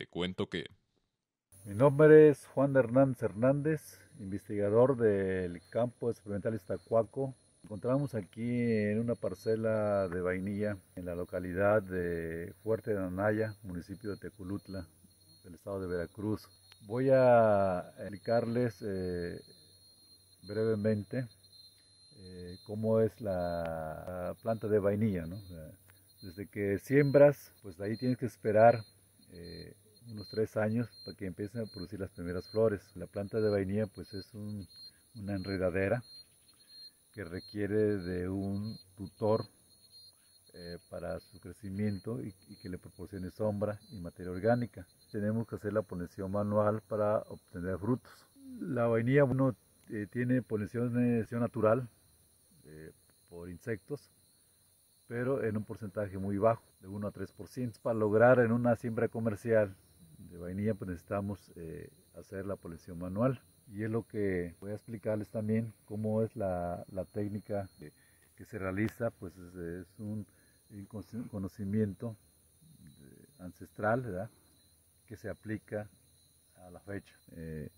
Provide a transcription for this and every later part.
Te cuento que... Mi nombre es Juan Hernández Hernández, investigador del campo experimental Estacuaco. Encontramos aquí en una parcela de vainilla en la localidad de Fuerte de Anaya, municipio de Teculutla, del estado de Veracruz. Voy a explicarles eh, brevemente eh, cómo es la planta de vainilla. Desde que siembras, pues ahí tienes que esperar eh, unos tres años para que empiecen a producir las primeras flores. La planta de vainilla pues es una enredadera que requiere de un tutor eh, para su crecimiento y, que le proporcione sombra y materia orgánica. Tenemos que hacer la polinización manual para obtener frutos. La vainilla uno eh, tiene polinización natural eh, por insectos, pero en un porcentaje muy bajo, de 1 a 3%. Para lograr en una siembra comercial de vainilla pues necesitamos eh, hacer la polición manual y es lo que voy a explicarles también cómo es la, la técnica que, se realiza pues es, un, conocimiento eh, ancestral que se aplica a la fecha eh,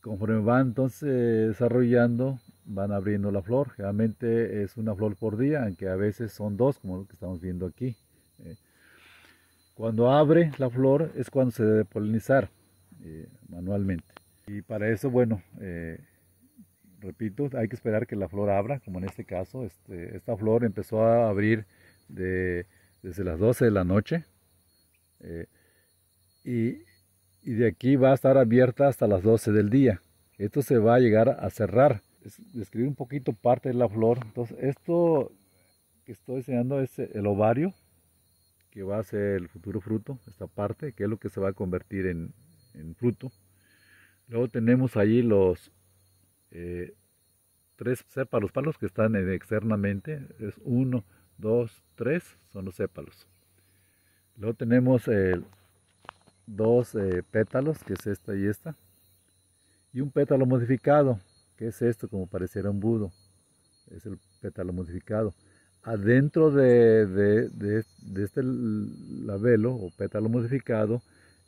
conforme van entonces desarrollando van abriendo la flor generalmente es una flor por día aunque a veces son dos como lo que estamos viendo aquí cuando abre la flor es cuando se debe polinizar eh, manualmente. Y para eso, bueno, eh, repito, hay que esperar que la flor abra, como en este caso. Este, esta flor empezó a abrir desde las 12 de la noche. Eh, y, de aquí va a estar abierta hasta las 12 del día. Esto se va a llegar a cerrar. Es, describir un poquito parte de la flor. Entonces, esto que estoy enseñando es el ovario que va a ser el futuro fruto, esta parte, que es lo que se va a convertir en, fruto. Luego tenemos allí los eh, tres sépalos, palos que están externamente, es uno, dos, tres, son los sépalos. Luego tenemos dos eh, pétalos, que es esta y esta, y un pétalo modificado, que es esto, como pareciera un budo, es el pétalo modificado adentro de, este labelo o pétalo modificado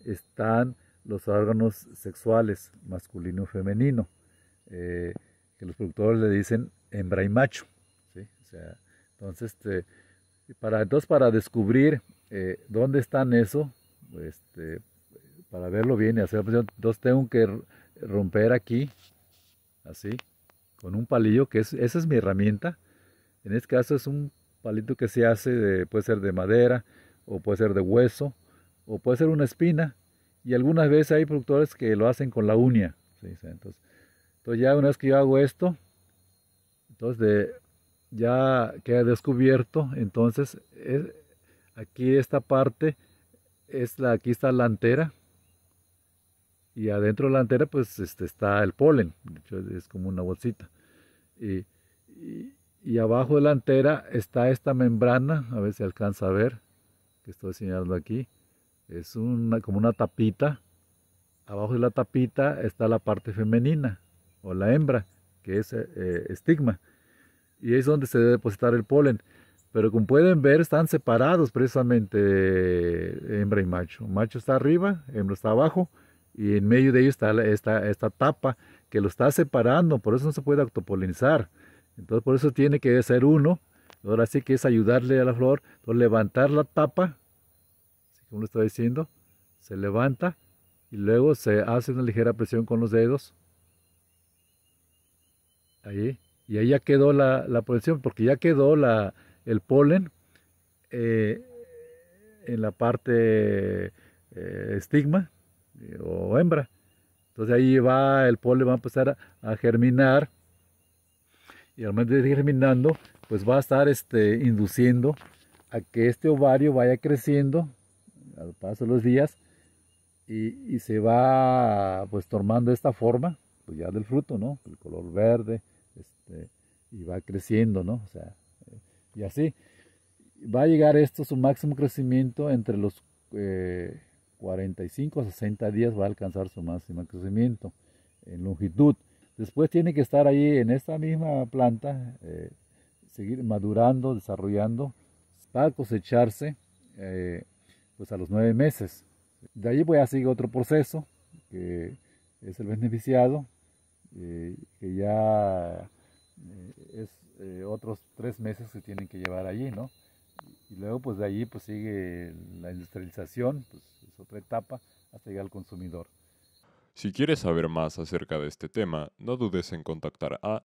están los órganos sexuales masculino y femenino, eh, que los productores le dicen hembra y macho. entonces, este, para, entonces, para descubrir eh, dónde están eso, este, para verlo bien y hacer pues, entonces tengo que romper aquí, así, con un palillo, que es, esa es mi herramienta, en este caso es un palito que se hace, de, puede ser de madera o puede ser de hueso o puede ser una espina y algunas veces hay productores que lo hacen con la uña. Entonces, ya una vez que yo hago esto, entonces ya queda descubierto, entonces aquí esta parte es la, aquí está la antera y adentro de la antera pues este, está el polen, es como una bolsita. y, y abajo delantera está esta membrana, a ver si alcanza a ver, que estoy señalando aquí, es una, como una tapita, abajo de la tapita está la parte femenina o la hembra, que es eh, estigma, y es donde se debe depositar el polen. Pero como pueden ver, están separados precisamente eh, hembra y macho. Macho está arriba, hembra está abajo, y en medio de ellos está esta, esta tapa que lo está separando, por eso no se puede autopolinizar. Entonces por eso tiene que ser uno. Ahora sí que es ayudarle a la flor, levantar la tapa, así como lo está diciendo, se levanta y luego se hace una ligera presión con los dedos. Ahí, y ahí ya quedó la, presión, porque ya quedó la, el polen eh, en la parte eh, estigma eh, o hembra. Entonces ahí va el polen, va a empezar a germinar y al momento de ir germinando, pues va a estar este, induciendo a que este ovario vaya creciendo al paso de los días y, se va pues tomando esta forma, pues ya del fruto, ¿no? El color verde, este, y va creciendo, ¿no? O sea, eh, y así. Va a llegar esto su máximo crecimiento entre los 45 eh, a 60 días va a alcanzar su máximo crecimiento en longitud. Después tiene que estar ahí en esta misma planta, eh, seguir madurando, desarrollando, para cosecharse eh, pues a los nueve meses. De allí voy pues a seguir otro proceso, que es el beneficiado, eh, que ya es otros tres meses que tienen que llevar allí, ¿no? Y luego pues de allí pues sigue la industrialización, pues es otra etapa, hasta llegar al consumidor. Si quieres saber más acerca de este tema, no dudes en contactar a